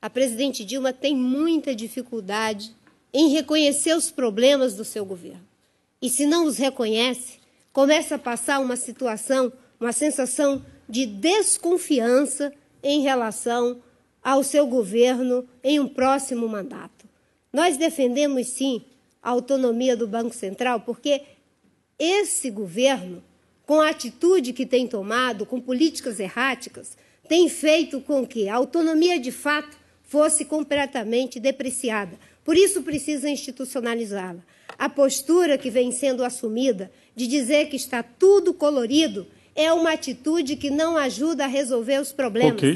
A presidente Dilma tem muita dificuldade em reconhecer os problemas do seu governo. E se não os reconhece, começa a passar uma situação, uma sensação de desconfiança em relação ao seu governo em um próximo mandato. Nós defendemos sim a autonomia do Banco Central porque esse governo, com a atitude que tem tomado, com políticas erráticas, tem feito com que a autonomia de fato fosse completamente depreciada. Por isso precisa institucionalizá-la. A postura que vem sendo assumida de dizer que está tudo colorido é uma atitude que não ajuda a resolver os problemas. Okay.